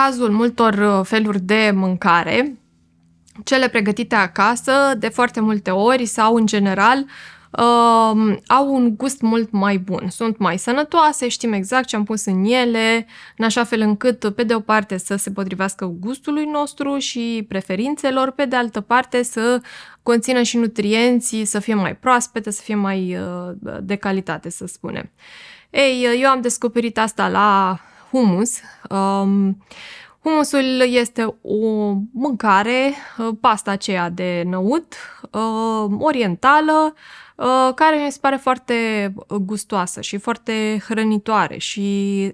cazul multor uh, feluri de mâncare, cele pregătite acasă, de foarte multe ori sau în general, uh, au un gust mult mai bun. Sunt mai sănătoase, știm exact ce am pus în ele, în așa fel încât, pe de o parte, să se potrivească gustului nostru și preferințelor, pe de altă parte, să conțină și nutrienții, să fie mai proaspete, să fie mai uh, de calitate, să spunem. Ei, eu am descoperit asta la humus. Um, humusul este o mâncare, uh, pasta aceea de năut, um, orientală, uh, care mi se pare foarte gustoasă și foarte hrănitoare și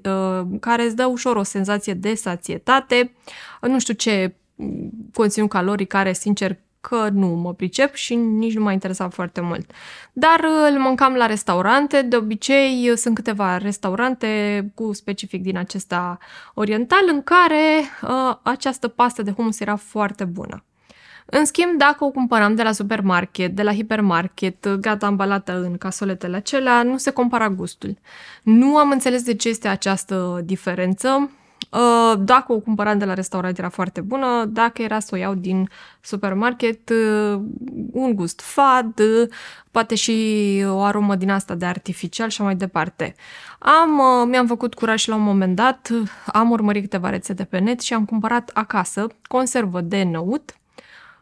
uh, care îți dă ușor o senzație de sațietate. Nu știu ce mm, conținut caloric care, sincer, că nu mă pricep și nici nu m-a interesat foarte mult. Dar uh, îl mâncam la restaurante, de obicei uh, sunt câteva restaurante cu specific din acesta oriental în care uh, această pastă de humus era foarte bună. În schimb, dacă o cumpăram de la supermarket, de la hipermarket, uh, gata ambalată în casoletele acelea, nu se compara gustul. Nu am înțeles de ce este această diferență. Uh, dacă o cumpăram de la restaurant era foarte bună, dacă era să o iau din supermarket, uh, un gust fad, poate și o aromă din asta de artificial și mai departe. Am, uh, mi-am făcut curaj la un moment dat, am urmărit câteva rețete pe net și am cumpărat acasă conservă de năut,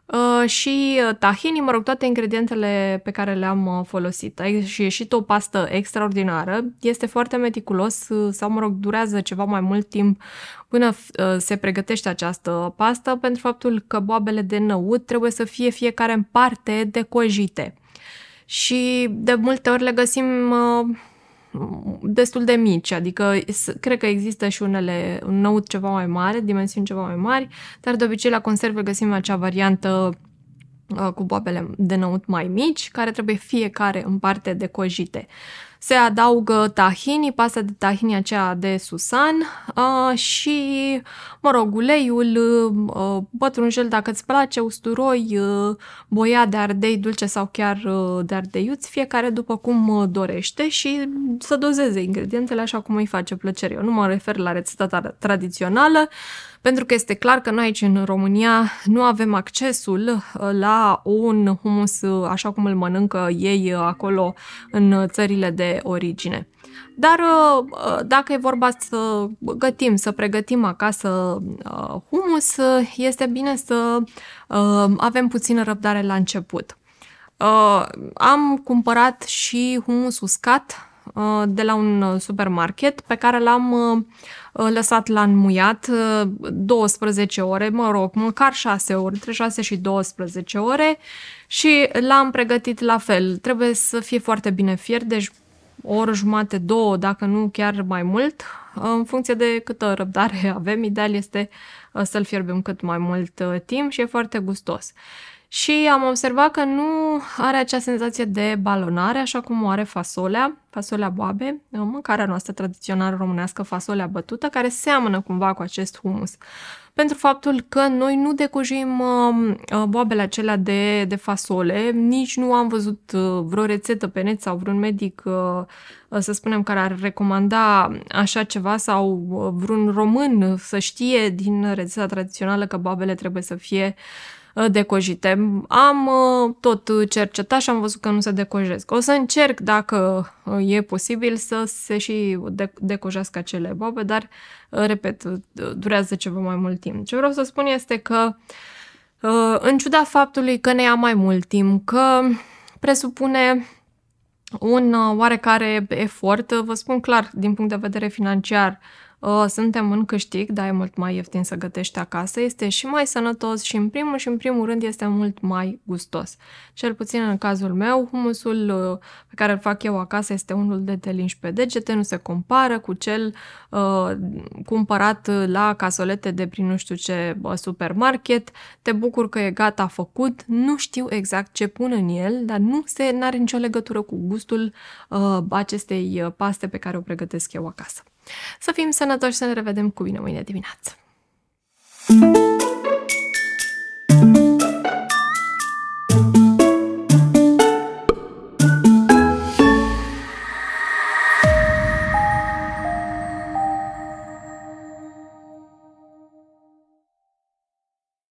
Uh, și uh, tahini, mă rog, toate ingredientele pe care le-am uh, folosit. A ieșit o pastă extraordinară, este foarte meticulos sau, mă rog, durează ceva mai mult timp până se pregătește această pastă pentru faptul că boabele de năut trebuie să fie fiecare în parte decojite. Și de multe ori le găsim destul de mici, adică cred că există și unele, un nou ceva mai mare, dimensiuni ceva mai mari, dar de obicei la conserve găsim acea variantă uh, cu boabele de năut mai mici, care trebuie fiecare în parte decojite. Se adaugă tahini, pasta de tahini aceea de susan uh, și, mă rog, uleiul, uh, pătrunjel dacă îți place, usturoi, uh, boia de ardei dulce sau chiar uh, de ardeiuți, fiecare după cum dorește și să dozeze ingredientele așa cum îi face plăcere. Eu nu mă refer la rețeta tradițională, pentru că este clar că noi aici în România nu avem accesul la un humus așa cum îl mănâncă ei acolo în țările de origine. Dar uh, uh, dacă e vorba să gătim, să pregătim acasă uh, humus, este bine să avem puțină răbdare la început. Am cumpărat și humus uscat de la un supermarket pe care l-am lăsat la înmuiat 12 ore, mă rog, măcar 6 ore, între 6 și 12 ore și l-am pregătit la fel. Trebuie să fie foarte bine fiert, deci o oră jumate, două, dacă nu chiar mai mult, în funcție de câtă răbdare avem. Ideal este uh, să-l fierbem cât mai mult uh, timp și e foarte gustos și am observat că nu are acea senzație de balonare, așa cum o are fasolea, fasolea boabe, mâncarea noastră tradițională românească, fasolea bătută, care seamănă cumva cu acest humus. Pentru faptul că noi nu decujim um, uh, boabele acelea de, de fasole, nici nu am văzut uh, vreo rețetă pe net sau vreun medic, uh, să spunem, care ar recomanda așa ceva sau vreun român să știe din rețeta tradițională că boabele trebuie să fie uh, Uh, decojite. Am uh, tot cercetat și am văzut că nu se decojesc. O să încerc dacă uh, e posibil să se și decojească acele bobe, dar, repet, durează ceva mai mult timp. Ce vreau să spun este că, în ciuda faptului că ne ia mai mult timp, că presupune un oarecare efort, vă spun clar, din punct de vedere financiar, suntem în câștig, da, e mult mai ieftin să gătești acasă, este și mai sănătos și în primul și în primul rând este mult mai gustos. Cel puțin în cazul meu, humusul uh, pe care îl fac eu acasă este unul de telinș pe degete, nu se compară cu cel uh, cumpărat la casolete de prin nu știu ce uh, supermarket, te bucur că e gata făcut, nu știu exact ce pun în el, dar nu se, n-are nicio legătură cu gustul uh, acestei uh, paste pe care o pregătesc eu acasă. Să fim sănătoși, să ne revedem cu bine mâine dimineață!